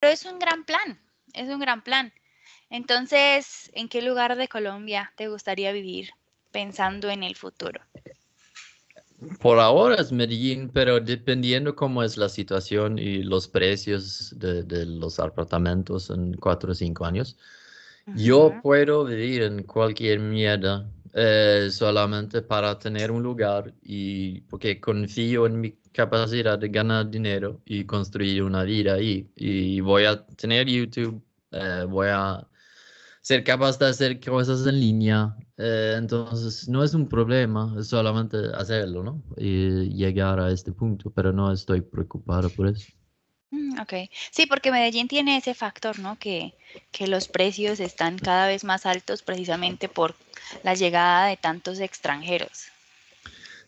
Pero es un gran plan, es un gran plan. Entonces, ¿en qué lugar de Colombia te gustaría vivir pensando en el futuro? Por ahora es Medellín, pero dependiendo cómo es la situación y los precios de, los apartamentos en cuatro o cinco años, yo puedo vivir en cualquier mierda eh, solamente para tener un lugar y porque confío en mi capacidad de ganar dinero y construir una vida ahí. Y voy a tener YouTube, eh, voy a ser capaz de hacer cosas en línea. Eh, entonces no es un problema, es solamente hacerlo, ¿no? Y llegar a este punto, pero no estoy preocupado por eso. Sí, porque Medellín tiene ese factor, ¿no? Que, los precios están cada vez más altos precisamente por la llegada de tantos extranjeros.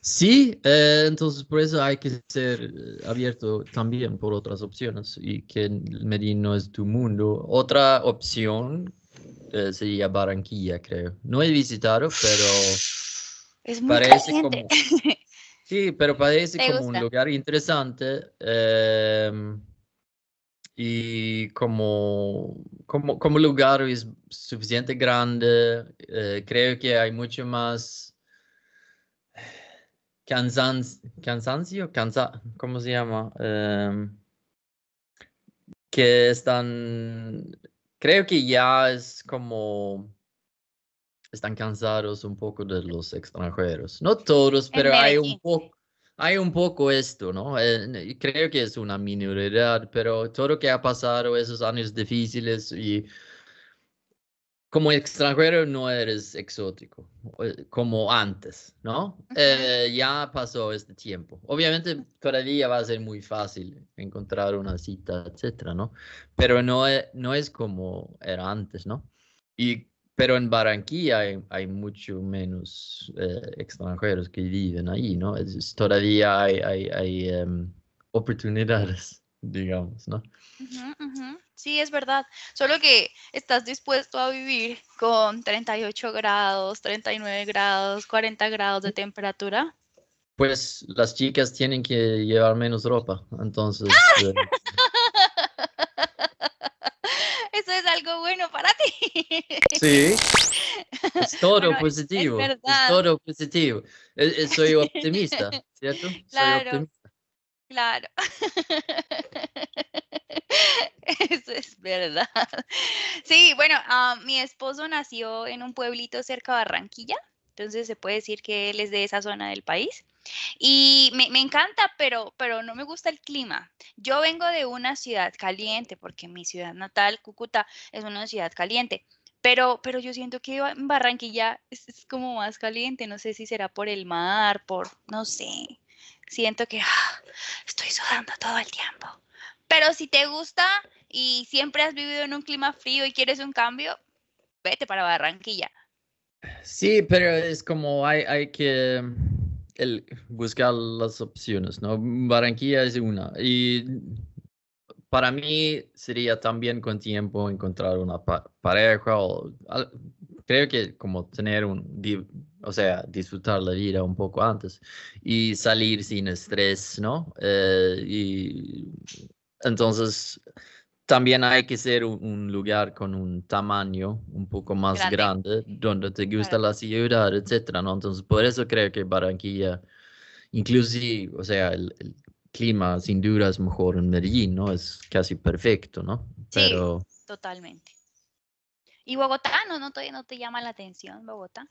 Sí, eh, entonces por eso hay que ser eh, abierto también por otras opciones y que Medellín no es tu mundo. Otra opción eh, sería Barranquilla, creo. No he visitado, pero parece como... Sí, pero parece como un lugar interesante. Em, y como, como, como lugar es suficiente grande, eh, creo que hay mucho más cansancio, cansancio cansa, ¿cómo se llama? Em, que están, creo que ya es como, están cansados un poco de los extranjeros. No todos, pero hay un poco, hay un poco esto, ¿no? Eh, creo que es una minoridad, pero todo lo que ha pasado, esos años difíciles y como extranjero no eres exótico eh, como antes, ¿no? Eh, ya pasó este tiempo. Obviamente todavía va a ser muy fácil encontrar una cita, etcétera, ¿no? Pero no es, no es como era antes, ¿no? Y pero en Barranquilla hay, mucho menos eh, extranjeros que viven ahí, ¿no? todavía hay, em, oportunidades, digamos, ¿no? Sí, es verdad. Solo que estás dispuesto a vivir con 38 grados, 39 grados, 40 grados de temperatura. Pues las chicas tienen que llevar menos ropa, entonces... ¡Ah! Eh, algo bueno para ti. Sí. Es todo positivo. Es, todo positivo. E, e, soy optimista, ¿cierto? Claro. Claro. Eso es verdad. Sí, bueno, ah, mi esposo nació en un pueblito cerca de Barranquilla, entonces se puede decir que él es de esa zona del país. Y me, encanta, pero, pero no me gusta el clima. Yo vengo de una ciudad caliente, porque mi ciudad natal, Cúcuta, es una ciudad caliente. Pero, pero yo siento que en Barranquilla es, como más caliente, no sé si será por el mar, por, no sé. Siento que ah, estoy sudando todo el tiempo. Pero si te gusta y siempre has vivido en un clima frío y quieres un cambio, vete para Barranquilla. Sí, pero es como hay, hay que el buscar las opciones, ¿no? Barranquilla es una. Y para mí sería también con tiempo encontrar una pareja o creo que como tener un, o sea, disfrutar la vida un poco antes y salir sin estrés, ¿no? Eh, y entonces también hay que ser un, lugar con un tamaño un poco más grande, donde te gusta la ciudad, etcétera, ¿no? Entonces, por eso creo que Barranquilla, inclusive, o sea, el, clima sin duda es mejor en Medellín, ¿no? Es casi perfecto, ¿no? Pero... Sí, totalmente. ¿Y Bogotá? No, te, no te llama la atención Bogotá.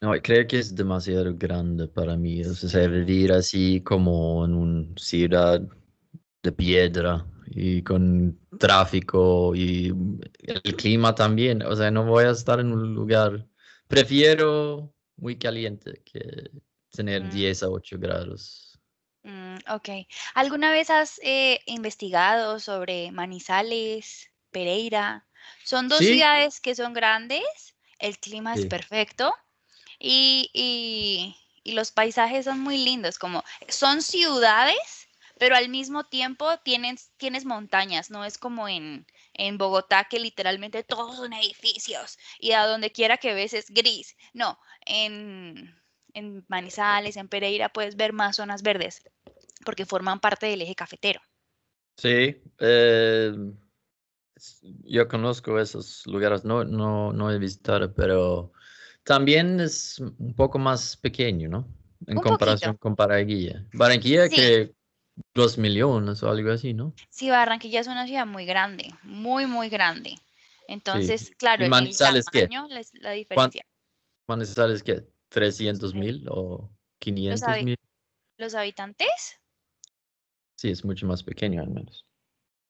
No, creo que es demasiado grande para mí. O sea, vivir así como en un ciudad de piedra, y con tráfico y el clima también. O sea, no voy a estar en un lugar. Prefiero muy caliente que tener 10 mm. a 8 grados. Mm, ok. ¿Alguna vez has eh, investigado sobre Manizales, Pereira? Son dos ciudades que son grandes, el clima es perfecto y, y, y los paisajes son muy lindos. Como son ciudades pero al mismo tiempo tienes, montañas, no es como en, Bogotá que literalmente todos son edificios y a donde quiera que ves es gris. No, en, Manizales, en Pereira puedes ver más zonas verdes porque forman parte del eje cafetero. Sí, eh, yo conozco esos lugares, no, no, no he visitado, pero también es un poco más pequeño, ¿no? En comparación con Paraguilla. Paraguilla que dos millones o algo así, ¿no? Sí, Barranquilla es una ciudad muy grande, muy, muy grande. Entonces, claro, en el tamaño la diferencia. ¿Manizales qué? ¿300 mil o 500 mil? ¿Los habitantes? Sí, es mucho más pequeño al menos.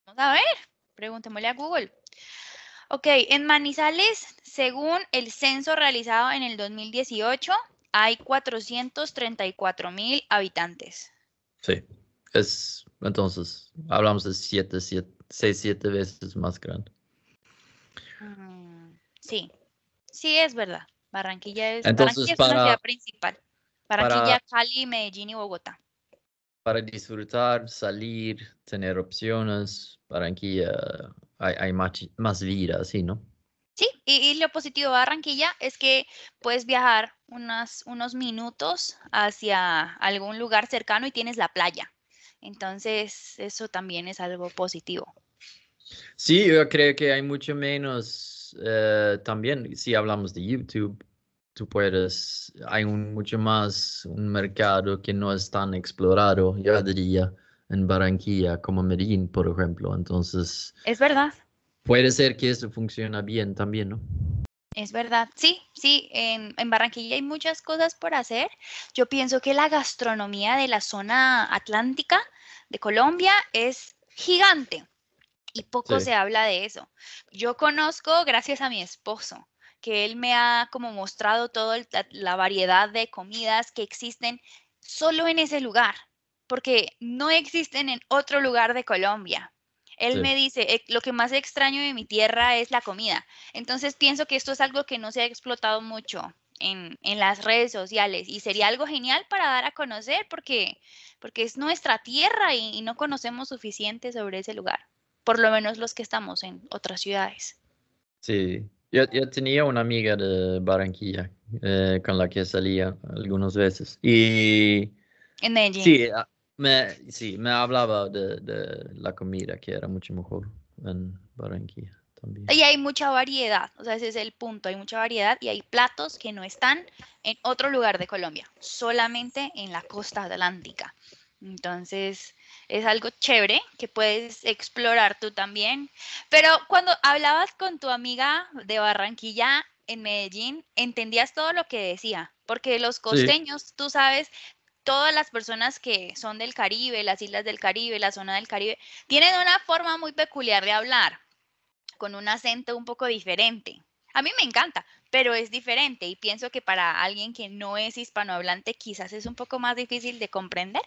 Vamos a ver, preguntémosle a Google. Ok, en Manizales, según el censo realizado en el 2018, hay 434 mil habitantes. Sí. Es, entonces, hablamos de siete, siete, seis, siete veces más grande. Mm, sí, sí es verdad. Barranquilla es, entonces, Barranquilla es ciudad principal. Barranquilla, Cali, Medellín y Bogotá. Para disfrutar, salir, tener opciones, Barranquilla hay, hay más, vida, ¿sí, no? Sí, y, lo positivo de Barranquilla es que puedes viajar unas, unos minutos hacia algún lugar cercano y tienes la playa. Entonces, eso también es algo positivo. Sí, yo creo que hay mucho menos eh, también, si hablamos de YouTube, tú puedes, hay un, mucho más un mercado que no es tan explorado, yo diría, en Barranquilla como Medellín, por ejemplo. Entonces... Es verdad. Puede ser que eso funciona bien también, ¿no? Es verdad, sí, sí, en, Barranquilla hay muchas cosas por hacer. Yo pienso que la gastronomía de la zona atlántica de Colombia es gigante y poco se habla de eso. Yo conozco, gracias a mi esposo, que él me ha como mostrado toda la variedad de comidas que existen solo en ese lugar, porque no existen en otro lugar de Colombia él me dice, lo que más extraño de mi tierra es la comida. Entonces pienso que esto es algo que no se ha explotado mucho. En, las redes sociales y sería algo genial para dar a conocer porque, porque es nuestra tierra y, no conocemos suficiente sobre ese lugar, por lo menos los que estamos en otras ciudades. Sí, yo, tenía una amiga de Barranquilla eh, con la que salía algunas veces y... En Medellín. Sí, me, sí, me hablaba de, la comida, que era mucho mejor en Barranquilla. También. Y hay mucha variedad, o sea, ese es el punto, hay mucha variedad y hay platos que no están en otro lugar de Colombia, solamente en la costa atlántica. Entonces, es algo chévere que puedes explorar tú también. Pero cuando hablabas con tu amiga de Barranquilla en Medellín, ¿entendías todo lo que decía? Porque los costeños, tú sabes, todas las personas que son del Caribe, las islas del Caribe, la zona del Caribe, tienen una forma muy peculiar de hablar, con un acento un poco diferente. A mí me encanta, pero es diferente y pienso que para alguien que no es hispanohablante quizás es un poco más difícil de comprender.